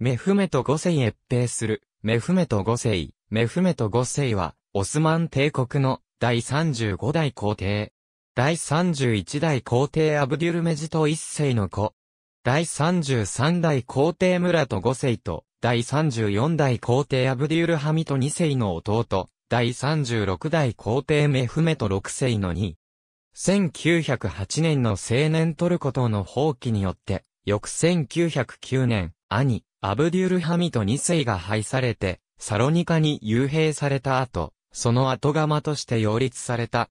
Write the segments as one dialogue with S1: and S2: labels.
S1: メフメト五世越平する、メフメト五世、メフメト五世は、オスマン帝国の第35代皇帝。第31代皇帝アブデュルメジト一世の子。第33代皇帝ムラと五世と、第34代皇帝アブデュルハミト二世の弟、第36代皇帝メフメト六世の2。1908年の青年トルコとの放棄によって、翌1909年、兄、アブデュルハミト2世が廃されて、サロニカに幽閉された後、その後釜として擁立された。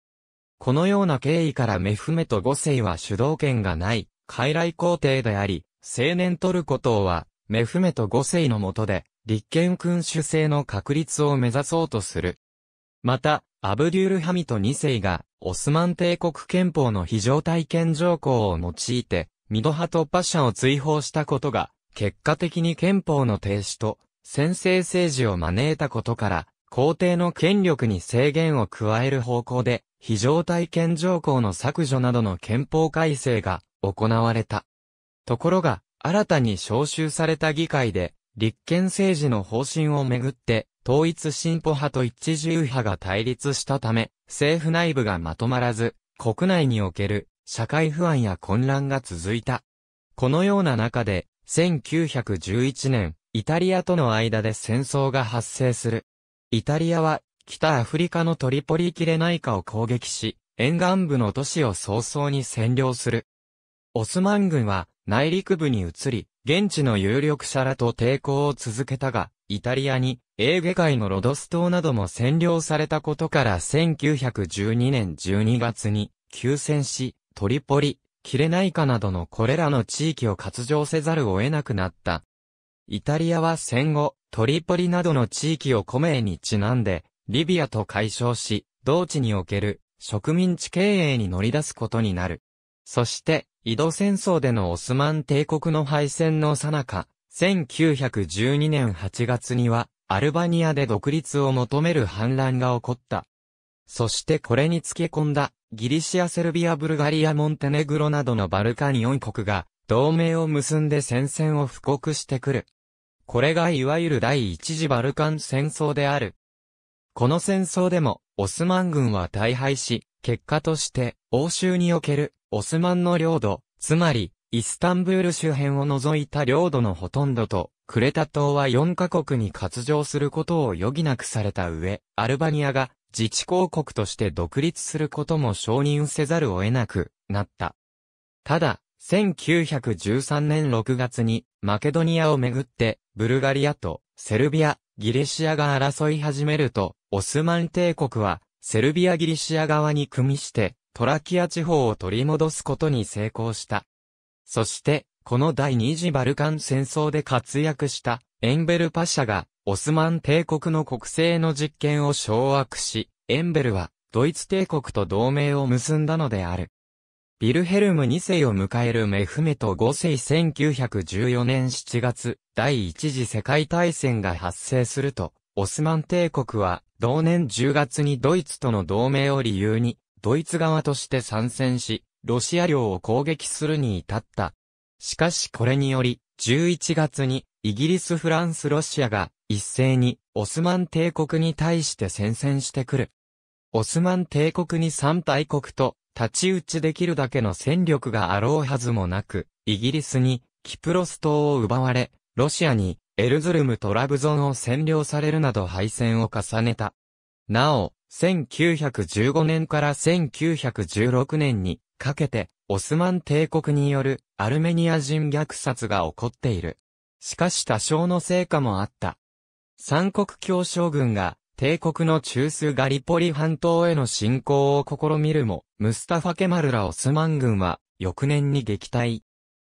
S1: このような経緯からメフメト5世は主導権がない、傀儡皇帝であり、青年トルコ等は、メフメト5世の下で、立憲君主制の確立を目指そうとする。また、アブデュルハミト2世が、オスマン帝国憲法の非常体験条項を用いて、ミドハトパシャを追放したことが、結果的に憲法の停止と専制政治を招いたことから、皇帝の権力に制限を加える方向で、非常体験条項の削除などの憲法改正が行われた。ところが、新たに招集された議会で、立憲政治の方針をめぐって、統一進歩派と一自由派が対立したため、政府内部がまとまらず、国内における社会不安や混乱が続いた。このような中で、1911年、イタリアとの間で戦争が発生する。イタリアは、北アフリカのトリポリキレナイカを攻撃し、沿岸部の都市を早々に占領する。オスマン軍は、内陸部に移り、現地の有力者らと抵抗を続けたが、イタリアに、エーゲ海のロドス島なども占領されたことから1912年12月に、休戦し、トリポリ、キレナイカなどのこれらの地域を割譲せざるを得なくなった。イタリアは戦後、トリポリなどの地域を米にちなんで、リビアと解消し、同地における植民地経営に乗り出すことになる。そして、井戸戦争でのオスマン帝国の敗戦の最中、1912年8月には、アルバニアで独立を求める反乱が起こった。そしてこれに付け込んだ、ギリシア、セルビア、ブルガリア、モンテネグロなどのバルカン4国が、同盟を結んで戦線を布告してくる。これがいわゆる第一次バルカン戦争である。この戦争でも、オスマン軍は大敗し、結果として、欧州における、オスマンの領土、つまり、イスタンブール周辺を除いた領土のほとんどと、クレタ島は4カ国に割譲することを余儀なくされた上、アルバニアが自治公国として独立することも承認せざるを得なくなった。ただ、1913年6月にマケドニアをめぐってブルガリアとセルビア、ギリシアが争い始めると、オスマン帝国はセルビア・ギリシア側に組みしてトラキア地方を取り戻すことに成功した。そして、この第二次バルカン戦争で活躍したエンベルパシャがオスマン帝国の国政の実権を掌握し、エンベルはドイツ帝国と同盟を結んだのである。ビルヘルム2世を迎えるメフメト5世1914年7月、第一次世界大戦が発生すると、オスマン帝国は同年10月にドイツとの同盟を理由に、ドイツ側として参戦し、ロシア領を攻撃するに至った。しかしこれにより、11月にイギリス、フランス、ロシアが一斉にオスマン帝国に対して戦線してくる。オスマン帝国に三大国と立ち打ちできるだけの戦力があろうはずもなく、イギリスにキプロス島を奪われ、ロシアにエルズルムトラブゾンを占領されるなど敗戦を重ねた。なお、1915年から1916年にかけてオスマン帝国によるアルメニア人虐殺が起こっている。しかし多少の成果もあった。三国協将軍が帝国の中枢ガリポリ半島への侵攻を試みるも、ムスタファケマルラオスマン軍は翌年に撃退。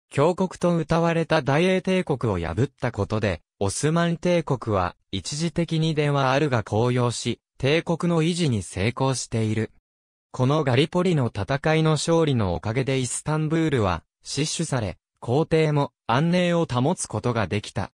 S1: 強国と謳われた大英帝国を破ったことで、オスマン帝国は一時的にではあるが高揚し、帝国の維持に成功している。このガリポリの戦いの勝利のおかげでイスタンブールは、死守され、皇帝も安寧を保つことができた。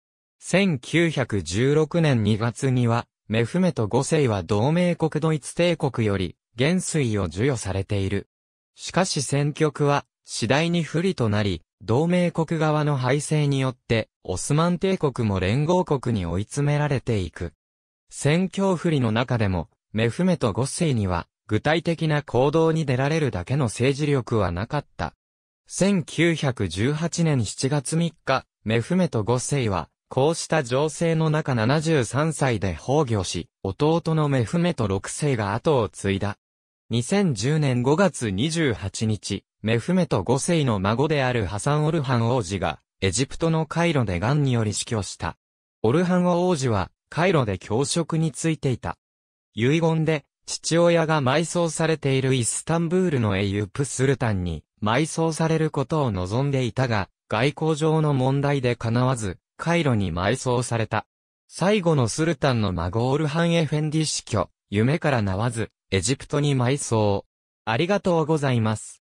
S1: 1916年2月には、メフメと五世は同盟国ドイツ帝国より、元帥を授与されている。しかし戦局は、次第に不利となり、同盟国側の敗勢によって、オスマン帝国も連合国に追い詰められていく。戦況不利の中でも、メフメと五世には、具体的な行動に出られるだけの政治力はなかった。1918年7月3日、メフメト5世は、こうした情勢の中73歳で崩御し、弟のメフメト6世が後を継いだ。2010年5月28日、メフメト5世の孫であるハサン・オルハン王子が、エジプトのカイロで癌により死去した。オルハン王子は、カイロで教職についていた。遺言で、父親が埋葬されているイスタンブールの英雄プスルタンに、埋葬されることを望んでいたが、外交上の問題で叶わず、カイロに埋葬された。最後のスルタンの孫オルハンエフェンディ死去、夢からなわず、エジプトに埋葬。ありがとうございます。